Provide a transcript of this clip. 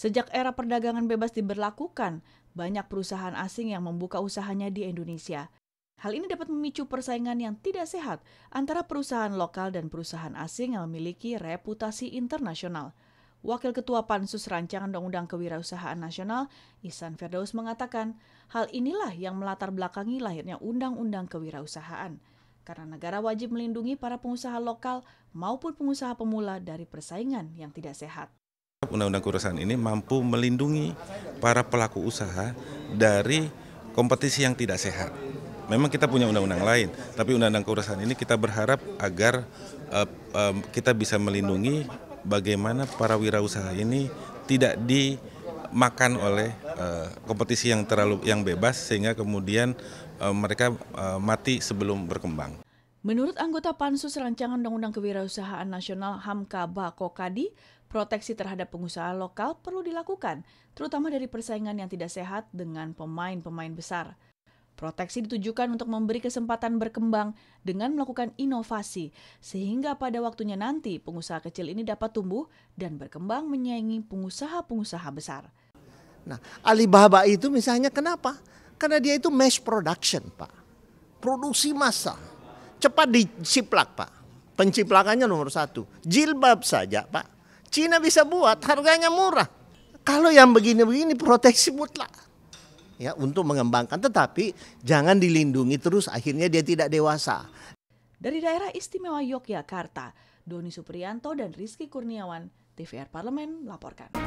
Sejak era perdagangan bebas diberlakukan, banyak perusahaan asing yang membuka usahanya di Indonesia. Hal ini dapat memicu persaingan yang tidak sehat antara perusahaan lokal dan perusahaan asing yang memiliki reputasi internasional. Wakil Ketua Pansus Rancangan Undang-Undang Kewirausahaan Nasional, Isan Firdaus mengatakan, hal inilah yang melatar belakangi lahirnya Undang-Undang Kewirausahaan karena negara wajib melindungi para pengusaha lokal maupun pengusaha pemula dari persaingan yang tidak sehat. Undang-undang Kurusan ini mampu melindungi para pelaku usaha dari kompetisi yang tidak sehat. Memang kita punya undang-undang lain, tapi undang-undang Kurusan ini kita berharap agar uh, uh, kita bisa melindungi bagaimana para wirausaha ini tidak dimakan oleh Eh, kompetisi yang terlalu yang bebas sehingga kemudian eh, mereka eh, mati sebelum berkembang. Menurut anggota pansus rancangan Undang-Undang Kewirausahaan Nasional Hamka Bakokadi, proteksi terhadap pengusaha lokal perlu dilakukan, terutama dari persaingan yang tidak sehat dengan pemain-pemain besar. Proteksi ditujukan untuk memberi kesempatan berkembang dengan melakukan inovasi, sehingga pada waktunya nanti pengusaha kecil ini dapat tumbuh dan berkembang menyaingi pengusaha-pengusaha besar. Nah, Alibaba itu misalnya kenapa? Karena dia itu mass production, Pak. Produksi massa. Cepat diciplak, Pak. Penciplakannya nomor satu. Jilbab saja, Pak. Cina bisa buat, harganya murah. Kalau yang begini-begini proteksi mutlak. Ya, untuk mengembangkan tetapi jangan dilindungi terus akhirnya dia tidak dewasa. Dari daerah istimewa Yogyakarta, Doni Suprianto dan Rizky Kurniawan, TVR Parlemen melaporkan.